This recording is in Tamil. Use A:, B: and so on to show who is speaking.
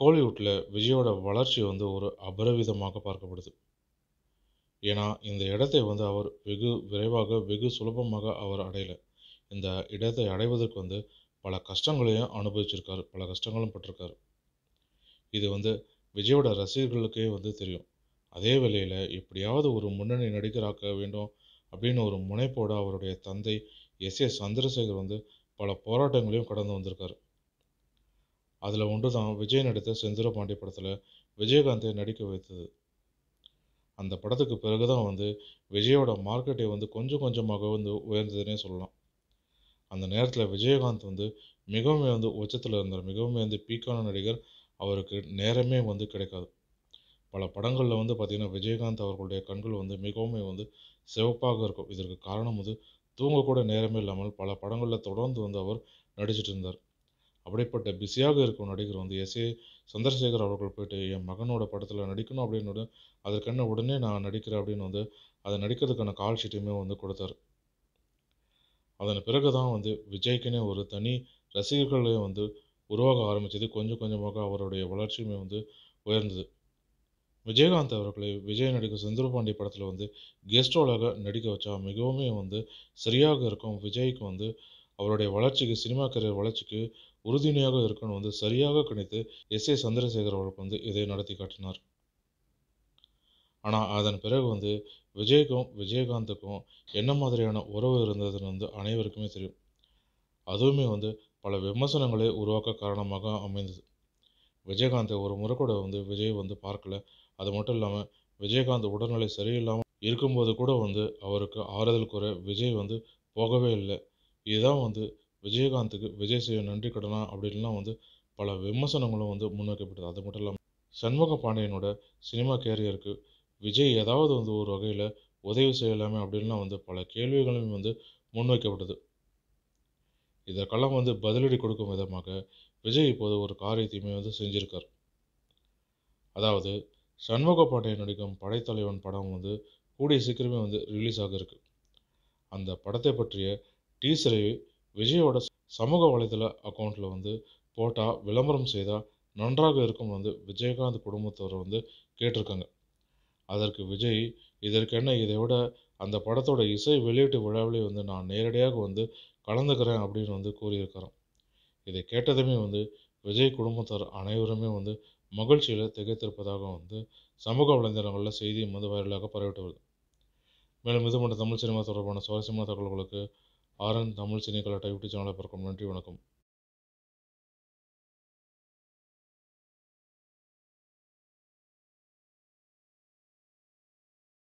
A: கோலிவுட்டில் விஜயோட வளர்ச்சி வந்து ஒரு அபரவிதமாக பார்க்கப்படுது ஏன்னா இந்த இடத்தை வந்து அவர் வெகு விரைவாக வெகு சுலபமாக அவர் அடையலை இந்த இடத்தை அடைவதற்கு வந்து பல கஷ்டங்களையும் அனுபவிச்சிருக்காரு பல கஷ்டங்களும் பட்டிருக்காரு இது வந்து விஜயோட ரசிகர்களுக்கே வந்து தெரியும் அதே வேளையில் எப்படியாவது ஒரு முன்னணி நடிகராக்க வேண்டும் அப்படின்னு ஒரு முனைப்போடு அவருடைய தந்தை எஸ் ஏ சந்திரசேகர் வந்து பல போராட்டங்களையும் கடந்து வந்திருக்காரு அதில் ஒன்று தான் விஜய் நடித்த செந்திர பாண்டிய படத்தில் விஜயகாந்தை நடிக்க வைத்தது அந்த படத்துக்கு பிறகு தான் வந்து விஜயோட மார்க்கெட்டை வந்து கொஞ்சம் கொஞ்சமாக வந்து உயர்ந்ததுன்னே சொல்லலாம் அந்த நேரத்தில் விஜயகாந்த் வந்து மிகவும் வந்து உச்சத்தில் இருந்தார் மிகவும் வந்து பீக்கான நடிகர் அவருக்கு நேரமே வந்து கிடைக்காது பல படங்களில் வந்து பார்த்திங்கன்னா விஜயகாந்த் அவர்களுடைய கண்கள் வந்து மிகவும் வந்து சிவப்பாக இருக்கும் இதற்கு காரணம் வந்து தூங்கக்கூட நேரமே இல்லாமல் பல படங்களில் தொடர்ந்து வந்து அவர் நடிச்சிட்டு இருந்தார் அப்படிப்பட்ட பிஸியாக இருக்கும் நடிகர் வந்து எஸ் ஏ சந்திரசேகர் அவர்கள் போயிட்டு என் மகனோட படத்தில் நடிக்கணும் அப்படின்னு அதற்கென்ன உடனே நான் நடிக்கிறேன் அப்படின்னு வந்து அதை நடிக்கிறதுக்கான கால் ஷீட்டையுமே வந்து கொடுத்தார் அதன் பிறகு தான் வந்து விஜய்க்குனே ஒரு தனி ரசிகர்களே வந்து உருவாக ஆரம்பித்தது கொஞ்சம் கொஞ்சமாக அவருடைய வளர்ச்சியுமே வந்து உயர்ந்தது விஜயகாந்த் அவர்களை விஜய் நடிகர் செந்தூர் பாண்டி படத்தில் வந்து கெஸ்டோலாக நடிக்க வச்சா மிகவும் வந்து சரியாக இருக்கும் விஜய்க்கு வந்து அவருடைய வளர்ச்சிக்கு சினிமா கரியர் வளர்ச்சிக்கு உறுதுணையாக இருக்கணும் வந்து சரியாக கணித்து எஸ் ஏ சந்திரசேகர் அவருக்கு வந்து இதை நடத்தி காட்டினார் ஆனால் அதன் பிறகு வந்து விஜய்க்கும் விஜயகாந்துக்கும் என்ன மாதிரியான உறவு இருந்ததுன்னு வந்து அனைவருக்குமே தெரியும் அதுவுமே வந்து பல விமர்சனங்களை உருவாக்க காரணமாக அமைந்தது விஜயகாந்தை ஒரு முறை கூட வந்து விஜய் வந்து பார்க்கல அது மட்டும் இல்லாமல் விஜயகாந்த் உடல்நிலை சரியில்லாமல் இருக்கும்போது கூட வந்து அவருக்கு ஆறுதல் கூற விஜய் வந்து போகவே இல்லை இதுதான் வந்து விஜயகாந்துக்கு விஜய் செய்ய நன்றி கடனா அப்படின்லாம் வந்து பல விமர்சனங்களும் வந்து முன்வைக்கப்பட்டது அது மட்டும் இல்லாமல் சண்முக பாண்டியனோட சினிமா கேரியருக்கு விஜய் ஏதாவது வந்து ஒரு வகையில் உதவி செய்யலாமே அப்படின்லாம் வந்து பல கேள்விகளும் வந்து முன்வைக்கப்பட்டது இதற்கெல்லாம் வந்து பதிலடி கொடுக்கும் விதமாக விஜய் இப்போது ஒரு காரியத்தையுமே வந்து செஞ்சிருக்கார் அதாவது சண்முக பாண்டியன் நடிக்கும் படைத்தலைவன் படம் வந்து கூடிய சீக்கிரமே வந்து ரிலீஸ் ஆக இருக்கு அந்த படத்தை பற்றிய டீசரை விஜயோட சமூக வலைதள அக்கௌண்ட்டில் வந்து போட்டால் விளம்பரம் செய்தால் நன்றாக இருக்கும் வந்து விஜயகாந்த் குடும்பத்தவர் வந்து கேட்டிருக்காங்க அதற்கு விஜய் இதற்கென்ன இதை விட அந்த படத்தோட இசை வெளியீட்டு விழாவிலே வந்து நான் நேரடியாக வந்து கலந்துக்கிறேன் அப்படின்னு வந்து கூறியிருக்கிறோம் இதை கேட்டதுமே வந்து விஜய் குடும்பத்தார் அனைவருமே வந்து மகிழ்ச்சியில் திகைத்திருப்பதாக வந்து சமூக வலைதளங்களில் செய்தி வந்து வைரலாக பரவிட்டு வருது மேலும் இது தமிழ் சினிமா தொடர்பான சுவாரஸ்யமான தகவல்களுக்கு ஆர்என் தமிழ் சினிகலா டைப்டி சேனலை பார்க்கும் நன்றி வணக்கம்